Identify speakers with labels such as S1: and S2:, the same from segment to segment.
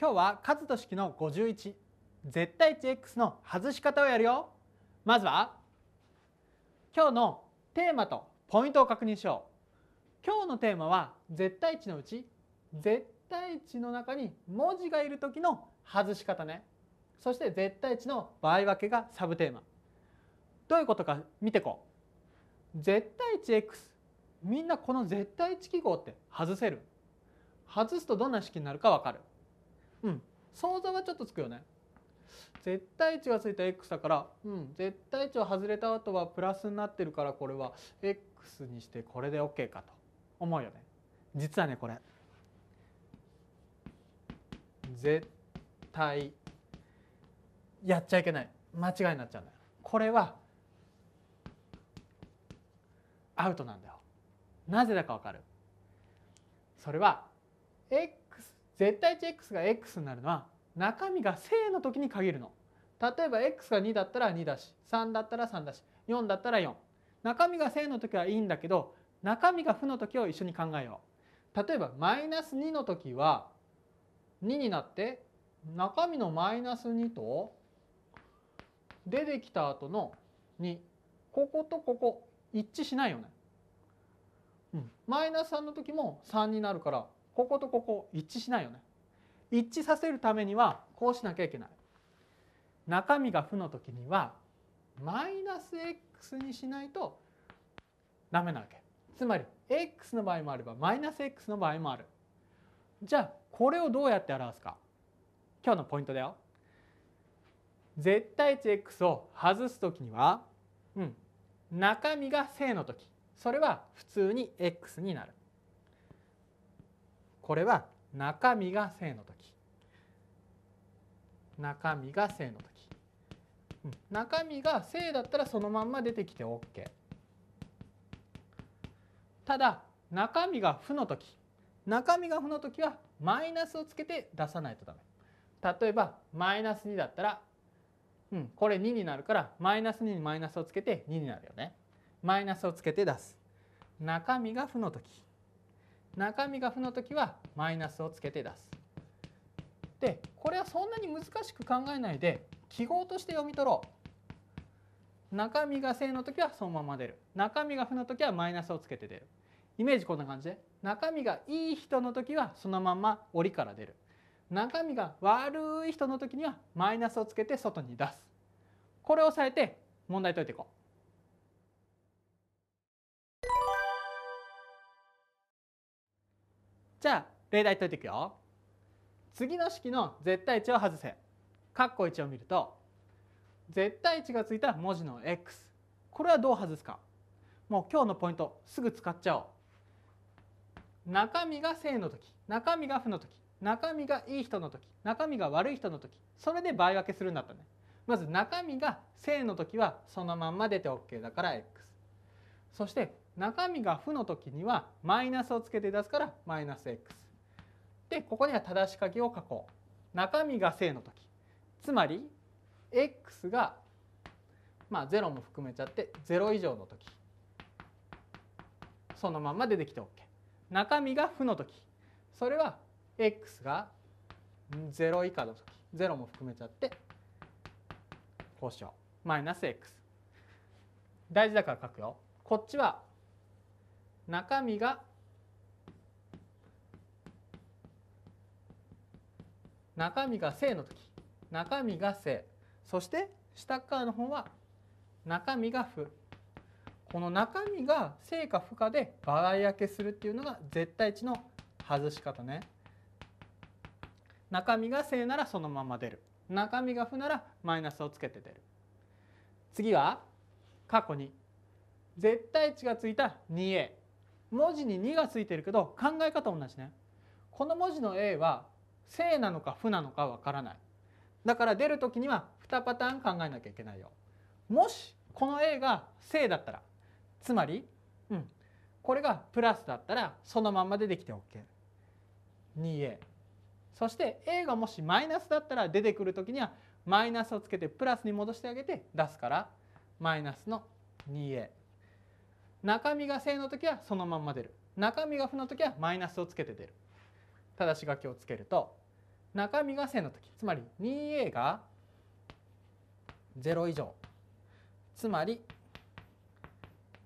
S1: 今日は数と式の51絶対値 x の外し方をやるよまずは今日のテーマとポイントを確認しよう今日のテーマは絶対値のうち絶対値の中に文字がいる時の外し方ねそして絶対値の場合分けがサブテーマどういうことか見ていこう絶対値 x みんなこの絶対値記号って外せる外すとどんな式になるかわかるうん想像がちょっとつくよね絶対値がついた x だから、うん、絶対値を外れた後はプラスになってるからこれは x にしてこれで OK かと思うよね。実はねこれ絶対やっちゃいけない間違いになっちゃうんだよ。これはアウトなんだよ。なぜだかわかるそれは x 絶対値 x が x になるのは中身が正の時に限るの。例えば x が2だったら2だし3だったら3だし4だったら4。中身が正の時はいいんだけど中身が負の時を一緒に考えよう。例えばマイナス2の時は2になって中身のマイナス2と出てきた後の2こことここ一致しないよね。マイナス3の時も3になるからこことここ一致しないよね。一致させるためにはこうしなきゃいけない。中身が負の時にはマイナス x にしないとダメなわけ。つまり x の場合もあればマイナス x の場合もある。じゃあこれをどうやって表すか。今日のポイントだよ。絶対値 x を外す時には、うん、中身が正の時それは普通に x になる。これは中身が正の時中身が正の時、うん、中身が正だったらそのまんま出てきて OK ただ中身が負の時中身が負の時はマイナスをつけて出さないとダメ例えばマイナス2だったら、うん、これ2になるからマイナス2にマイナスをつけて2になるよねマイナスをつけて出す中身が負の時中身が負の時はマイナスをつけて出す。でこれはそんなに難しく考えないで記号として読み取ろう。中身が正の時はそのまま出る中身が負の時はマイナスをつけて出るイメージこんな感じで中身がいい人の時はそのまま折りから出る中身が悪い人の時にはマイナスをつけて外に出すこれを押さえて問題解いていこう。じゃあ例題解いていくよ。次の式の絶対値を外せ。括弧1を見ると絶対値がついた文字の x これはどう外すかもう今日のポイントすぐ使っちゃおう。中身が正の時中身が負の時中身がいい人の時中身が悪い人の時それで倍分けするんだったね。まず中身が正の時はそのまんま出て OK だから x そして中身が負の時にはマイナスをつけて出すからマイナス x。でここには正し書きを書こう。中身が正の時つまり x が、まあ、0も含めちゃって0以上の時そのまま出てきて OK。中身が負の時それは x が0以下の時0も含めちゃって交渉マイナス x 大事だから書くよこっちは中身が中身が正の時中身が正そして下側の方は中身が負この中身が正か負かで場合分けするっていうのが絶対値の外し方ね。中身が正ならそのまま出る中身が負ならマイナスをつけて出る次は過去に絶対値がついた 2a 文字に2がついてるけど考え方同じねこの文字の A は正なのか負なのかわからないだから出る時には2パターン考えなきゃいけないよもしこの A が正だったらつまり、うん、これがプラスだったらそのまんま出てきて OK2A そして A がもしマイナスだったら出てくる時にはマイナスをつけてプラスに戻してあげて出すからマイナスの 2A 中身が正の時はそのまんま出る中身が負の時はマイナスをつけて出る正し書きをつけると中身が正の時つまり 2a が0以上つまり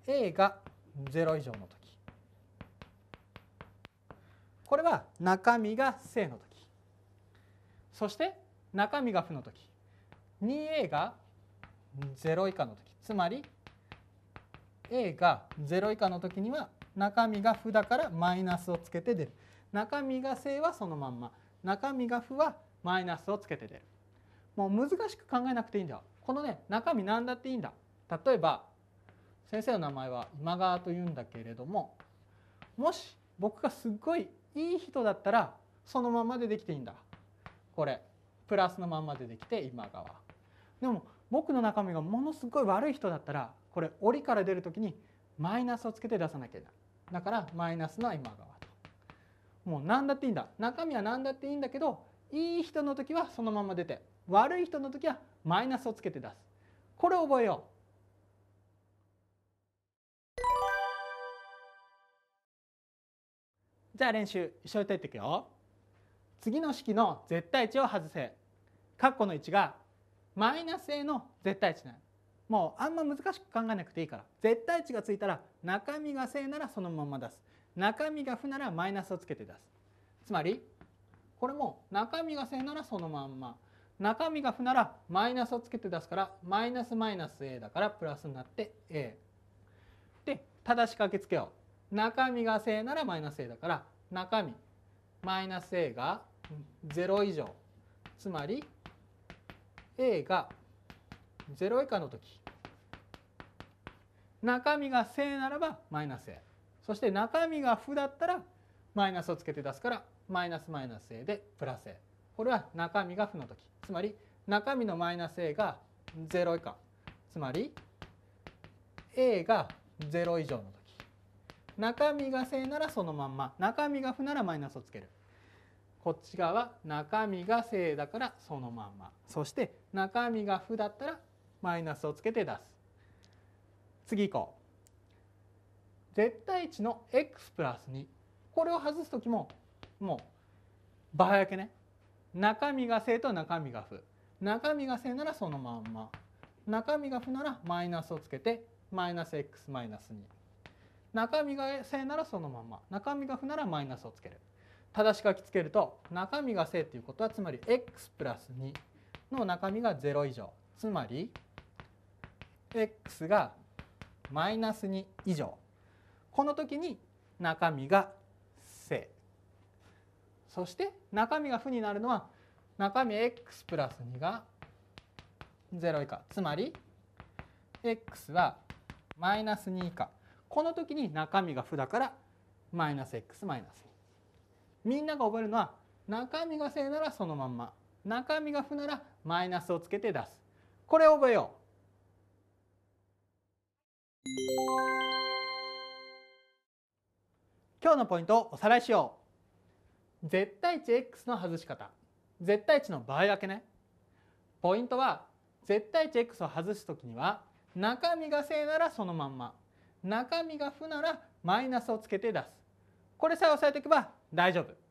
S1: a が0以上の時これは中身が正の時そして中身が負の時 2a が0以下の時つまり A が0以下の時には中身が負だからマイナスをつけて出る中身が正はそのまんま中身が負はマイナスをつけて出るもう難しく考えなくていいんだこのね中身何だっていいんだ例えば先生の名前は今川というんだけれどももし僕がすっごいいい人だったらそのままでできていいんだこれプラスのままでできて今川でも僕の中身がものすごい悪い人だったらこれ折りから出るときにマイナスをつけて出さなきゃいけないだからマイナスの今側ともう何だっていいんだ中身は何だっていいんだけどいい人の時はそのまま出て悪い人の時はマイナスをつけて出すこれを覚えようじゃあ練習一緒に解いていくよ。次の式の絶対値を外せ。括弧の1がマイナス a の絶対値なの。もうあんま難しく考えなくていいから絶対値がついたら中身が正ならそのまま出す中身が負ならマイナスをつけて出すつまりこれも中身が正ならそのまんま中身が負ならマイナスをつけて出すからマイナスマイナス a だからプラスになって a で正しくけつけよう中身が正ならマイナス a だから中身マイナス a が0以上つまり a が0以下の時中身が正ならばマイナス a そして中身が負だったらマイナスをつけて出すからマイナスマイナス a でプラス a これは中身が負の時つまり中身のマイナス a が0以下つまり a が0以上の時中身が正ならそのまんま中身が負ならマイナスをつけるこっち側中身が正だからそのまんまそして中身が負だったらマイナスをつけて出す。次こう絶対値の x プラス2これを外す時ももうばやけね中身が正と中身が負中身が正ならそのまんま中身が負ならマイナスをつけてマイナス x マイナス2中身が正ならそのまんま中身が負ならマイナスをつける正し書きつけると中身が正ということはつまり x プラス2の中身が0以上つまり x がマイナス2以上この時に中身が正そして中身が負になるのは中身 x プラス2が0以下つまり x はマイナス2以下この時に中身が負だからマイナス x マイナス2みんなが覚えるのは中身が正ならそのまんま中身が負ならマイナスをつけて出すこれを覚えよう今日のポイントをおさらいしよう絶対値 x の外し方絶対値の場合分けねポイントは絶対値 x を外す時には中身が正ならそのまんま中身が負ならマイナスをつけて出すこれさえ押さえておけば大丈夫